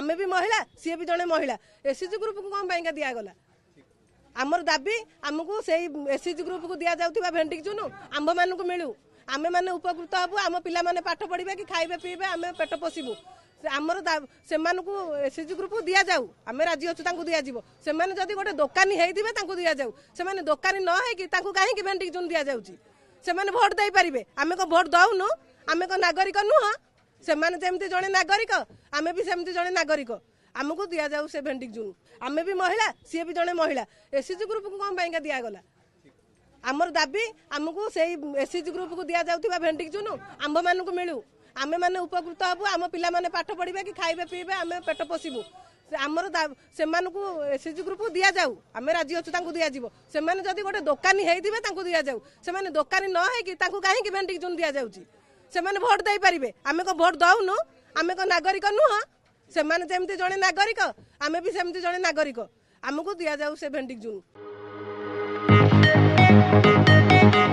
ଆମେ ବି ମହିଳା ସିଏ ବି ଜଣେ ମହିଳା ଏସ୍ଏଚ୍ଜି ଗ୍ରୁପକୁ କ'ଣ ପାଇଁକା ଦିଆଗଲା ଆମର ଦାବି ଆମକୁ ସେଇ ଏସ୍ଏଚ୍ଜି ଗ୍ରୁପକୁ ଦିଆଯାଉଥିବା ଭେଣ୍ଡିକିଜୁନୁ ଆମ୍ଭମାନଙ୍କୁ ମିଳୁ ଆମେମାନେ ଉପକୃତ ହେବୁ ଆମ ପିଲାମାନେ ପାଠ ପଢ଼ିବେ କି ଖାଇବେ ପିଇବେ ଆମେ ପେଟ ପୋଷିବୁ ଆମର ସେମାନଙ୍କୁ ଏସ୍ଏଚ୍ଜି ଗ୍ରୁପକୁ ଦିଆଯାଉ ଆମେ ରାଜି ଅଛୁ ତାଙ୍କୁ ଦିଆଯିବ ସେମାନେ ଯଦି ଗୋଟେ ଦୋକାନୀ ହେଇଥିବେ ତାଙ୍କୁ ଦିଆଯାଉ ସେମାନେ ଦୋକାନୀ ନ ହେଇକି ତାଙ୍କୁ କାହିଁକି ଭେଣ୍ଡିକିଜୁନ୍ ଦିଆଯାଉଛି ସେମାନେ ଭୋଟ ଦେଇପାରିବେ ଆମେ କ'ଣ ଭୋଟ ଦେଉନୁ ଆମେ କ'ଣ ନାଗରିକ ନୁହଁ ସେମାନେ ଯେମିତି ଜଣେ ନାଗରିକ ଆମେ ବି ସେମିତି ଜଣେ ନାଗରିକ ଆମକୁ ଦିଆଯାଉ ସେ ଭେଣ୍ଡିଂ ଜୁନ୍ ଆମେ ବି ମହିଳା ସିଏ ବି ଜଣେ ମହିଳା ଏସ୍ସିଜି ଗ୍ରୁପକୁ କ'ଣ ପାଇଁକା ଦିଆଗଲା ଆମର ଦାବି ଆମକୁ ସେଇ ଏସ୍ସିଜି ଗ୍ରୁପକୁ ଦିଆଯାଉଥିବା ଭେଣ୍ଡିଂ ଜୁନ୍ ଆମ୍ଭମାନଙ୍କୁ ମିଳୁ ଆମେମାନେ ଉପକୃତ ହେବୁ ଆମ ପିଲାମାନେ ପାଠ ପଢ଼ିବେ କି ଖାଇବେ ପିଇବେ ଆମେ ପେଟ ପୋଷିବୁ ଆମର ସେମାନଙ୍କୁ ଏସ୍ଏଚ୍ଜି ଗ୍ରୁପ୍ ଦିଆଯାଉ ଆମେ ରାଜି ଅଛୁ ତାଙ୍କୁ ଦିଆଯିବ ସେମାନେ ଯଦି ଗୋଟେ ଦୋକାନୀ ହେଇଥିବେ ତାଙ୍କୁ ଦିଆଯାଉ ସେମାନେ ଦୋକାନୀ ନ ହେଇକି ତାଙ୍କୁ କାହିଁକି ଭେଣ୍ଡିଂ ଜୁନ୍ ଦିଆଯାଉଛି ସେମାନେ ଭୋଟ ଦେଇପାରିବେ ଆମେ କ'ଣ ଭୋଟ ଦେଉନୁ ଆମେ କ'ଣ ନାଗରିକ ନୁହଁ ସେମାନେ ଯେମିତି ଜଣେ ନାଗରିକ ଆମେ ବି ସେମିତି ଜଣେ ନାଗରିକ ଆମକୁ ଦିଆଯାଉ ସେ ଭେଣ୍ଡିଂ ଜୁନ୍